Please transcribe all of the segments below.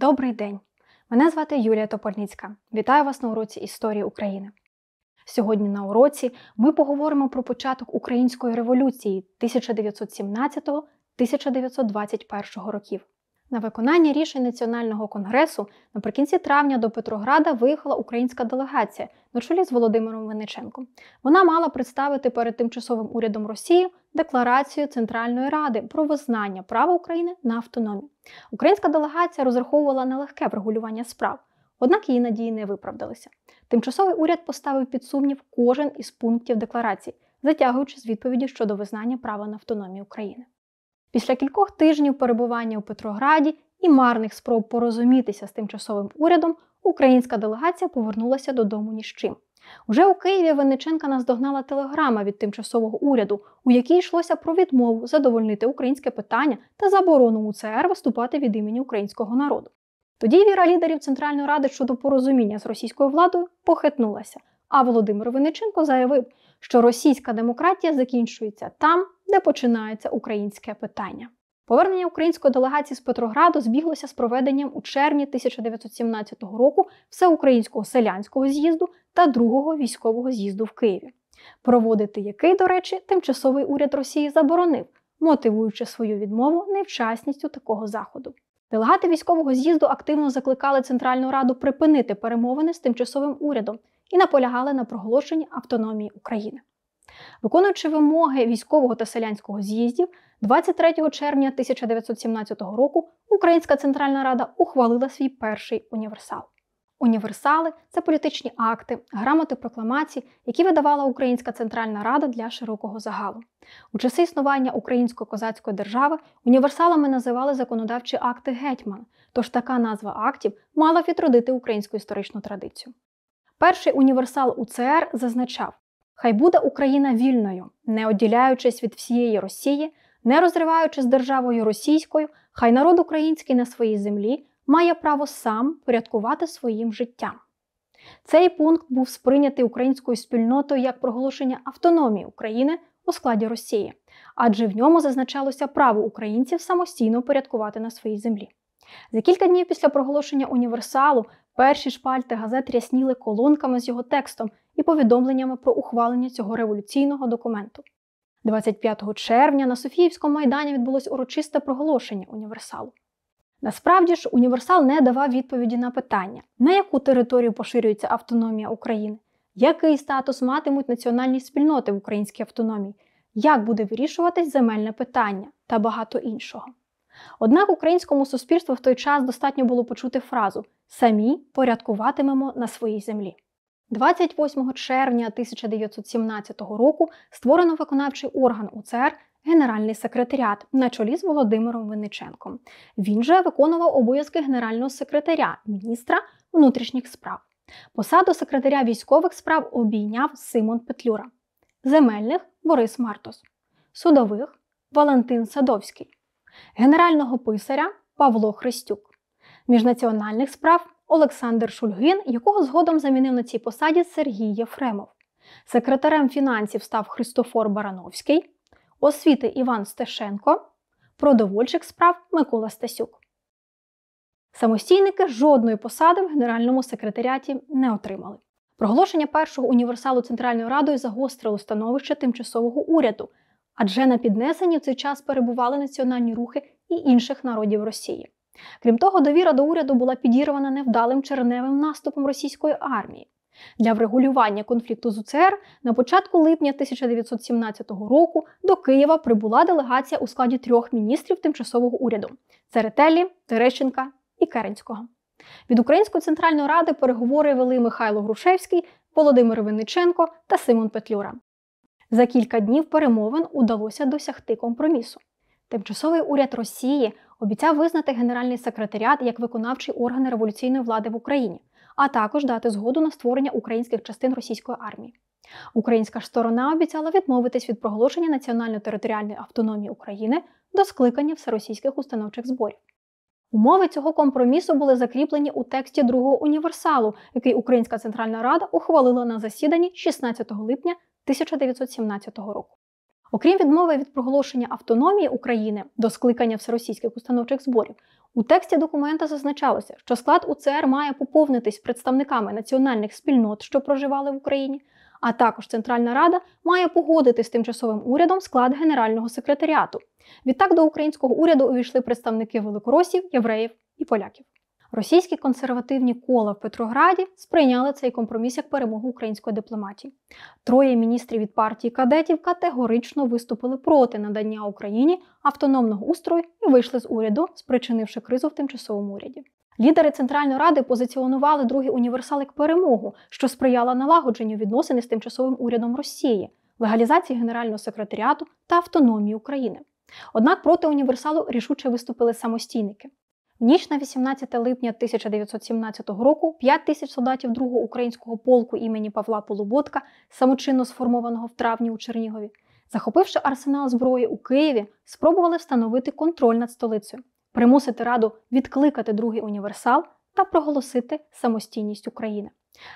Добрий день! Мене звати Юлія Топольницька. Вітаю вас на уроці Історії України. Сьогодні на уроці ми поговоримо про початок Української революції 1917-1921 років. На виконання рішень Національного конгресу наприкінці травня до Петрограда виїхала українська делегація на чолі з Володимиром Вениченком. Вона мала представити перед тимчасовим урядом Росії декларацію Центральної Ради про визнання права України на автономію. Українська делегація розраховувала на легке врегулювання справ, однак її надії не виправдалися. Тимчасовий уряд поставив під сумнів кожен із пунктів декларації, затягуючи з відповіді щодо визнання права на автономію України. Після кількох тижнів перебування у Петрограді і марних спроб порозумітися з тимчасовим урядом українська делегація повернулася додому ні з чим. Уже у Києві Винниченка наздогнала телеграма від тимчасового уряду, у якій йшлося про відмову задовольнити українське питання та заборону УЦР виступати від імені українського народу. Тоді віра лідерів Центральної ради щодо порозуміння з російською владою похитнулася. А Володимир Винниченко заявив, що російська демократія закінчується там, де починається українське питання. Повернення української делегації з Петрограду збіглося з проведенням у червні 1917 року всеукраїнського селянського з'їзду та другого військового з'їзду в Києві, проводити який, до речі, тимчасовий уряд Росії заборонив, мотивуючи свою відмову невчасністю такого заходу. Делегати військового з'їзду активно закликали Центральну Раду припинити перемовини з тимчасовим урядом і наполягали на проголошенні автономії України. Виконуючи вимоги військового та селянського з'їздів, 23 червня 1917 року Українська Центральна Рада ухвалила свій перший універсал. Універсали це політичні акти, грамоти прокламацій, які видавала Українська Центральна Рада для широкого загалу. У часи існування Української козацької держави універсалами називали законодавчі акти гетьмана, тож така назва актів мала відродити українську історичну традицію. Перший універсал УЦР зазначав, Хай буде Україна вільною, не одділяючись від всієї Росії, не розриваючи з державою російською, хай народ український на своїй землі має право сам порядкувати своїм життям. Цей пункт був сприйнятий українською спільнотою як проголошення автономії України у складі Росії, адже в ньому зазначалося право українців самостійно порядкувати на своїй землі. За кілька днів після проголошення універсалу перші шпальти газет рясніли колонками з його текстом і повідомленнями про ухвалення цього революційного документу. 25 червня на Софіївському майдані відбулось урочисте проголошення універсалу. Насправді ж, універсал не давав відповіді на питання, на яку територію поширюється автономія України, який статус матимуть національні спільноти в українській автономії, як буде вирішуватись земельне питання та багато іншого. Однак українському суспільству в той час достатньо було почути фразу Самі порядкуватимемо на своїй землі. 28 червня 1917 року створено виконавчий орган УЦР Генеральний секретаріат на чолі з Володимиром Винниченком. Він же виконував обов'язки генерального секретаря, міністра внутрішніх справ. Посаду секретаря військових справ обійняв Симон Петлюра, земельних Борис Мартос, судових Валентин Садовський генерального писаря Павло Христюк, міжнаціональних справ Олександр Шульгин, якого згодом замінив на цій посаді Сергій Єфремов, секретарем фінансів став Христофор Барановський, освіти Іван Стешенко, продовольчих справ Микола Стасюк. Самостійники жодної посади в генеральному секретаріаті не отримали. Проголошення першого універсалу Центральною Радою загострило становище тимчасового уряду адже на піднесенні в цей час перебували національні рухи і інших народів Росії. Крім того, довіра до уряду була підірвана невдалим черневим наступом російської армії. Для врегулювання конфлікту з УЦР на початку липня 1917 року до Києва прибула делегація у складі трьох міністрів тимчасового уряду Церетелі, Терещенка і Керенського. Від Української центральної ради переговори вели Михайло Грушевський, Володимир Винниченко та Симон Петлюра. За кілька днів перемовин удалося досягти компромісу. Тимчасовий уряд Росії обіцяв визнати Генеральний секретаріат як виконавчий орган революційної влади в Україні, а також дати згоду на створення українських частин російської армії. Українська сторона обіцяла відмовитись від проголошення національно-територіальної автономії України до скликання всеросійських установчих зборів. Умови цього компромісу були закріплені у тексті другого універсалу, який Українська Центральна Рада ухвалила на засіданні 16 липня 1917 року. Окрім відмови від проголошення автономії України до скликання всеросійських установчих зборів, у тексті документа зазначалося, що склад УЦР має поповнитись представниками національних спільнот, що проживали в Україні, а також Центральна Рада має погодити з тимчасовим урядом склад Генерального секретаріату. Відтак до українського уряду увійшли представники великоросів, євреїв і поляків. Російські консервативні кола в Петрограді сприйняли цей компроміс як перемогу української дипломатії. Троє міністрів від партії кадетів категорично виступили проти надання Україні автономного устрою і вийшли з уряду, спричинивши кризу в тимчасовому уряді. Лідери Центральної ради позиціонували другий універсал як перемогу, що сприяла налагодженню відносин з тимчасовим урядом Росії, легалізації Генерального секретаріату та автономії України. Однак проти універсалу рішуче виступили самостійники. В ніч на 18 липня 1917 року 5 тисяч солдатів 2-го українського полку імені Павла Полуботка, самочинно сформованого в травні у Чернігові, захопивши арсенал зброї у Києві, спробували встановити контроль над столицею примусити Раду відкликати другий універсал та проголосити самостійність України.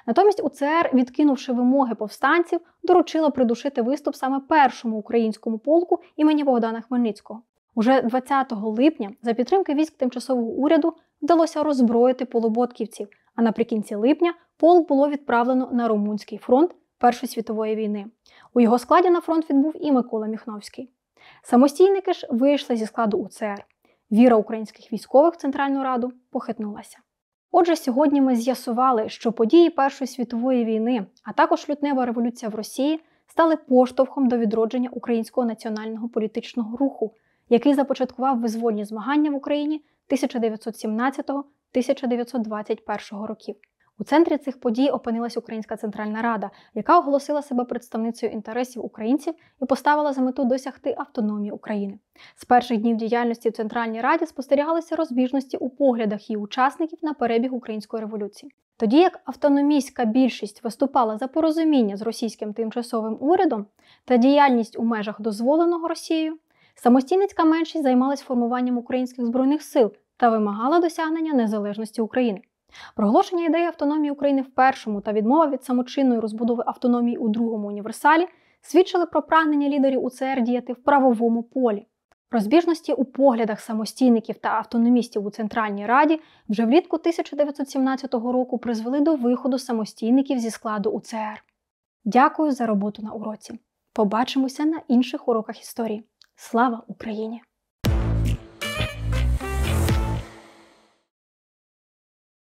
Натомість УЦР, відкинувши вимоги повстанців, доручило придушити виступ саме першому українському полку імені Богдана Хмельницького. Уже 20 липня за підтримки військ тимчасового уряду вдалося роззброїти полуботківців, а наприкінці липня полк було відправлено на Румунський фронт Першої світової війни. У його складі на фронт відбув і Микола Міхновський. Самостійники ж вийшли зі складу УЦР. Віра українських військових в Центральну Раду похитнулася. Отже, сьогодні ми з'ясували, що події Першої світової війни, а також лютнева революція в Росії, стали поштовхом до відродження українського національного політичного руху, який започаткував визвольні змагання в Україні 1917-1921 років. У центрі цих подій опинилась Українська Центральна Рада, яка оголосила себе представницею інтересів українців і поставила за мету досягти автономії України. З перших днів діяльності в Центральній Раді спостерігалися розбіжності у поглядах її учасників на перебіг української революції. Тоді як автономійська більшість виступала за порозуміння з російським тимчасовим урядом та діяльність у межах дозволеного Росією, самостійницька меншість займалась формуванням українських збройних сил та вимагала досягнення незалежності України. Проголошення ідеї автономії України в першому та відмова від самочинної розбудови автономії у другому універсалі свідчили про прагнення лідерів УЦР діяти в правовому полі. Розбіжності у поглядах самостійників та автономістів у Центральній Раді вже влітку 1917 року призвели до виходу самостійників зі складу УЦР. Дякую за роботу на уроці. Побачимося на інших уроках історії. Слава Україні!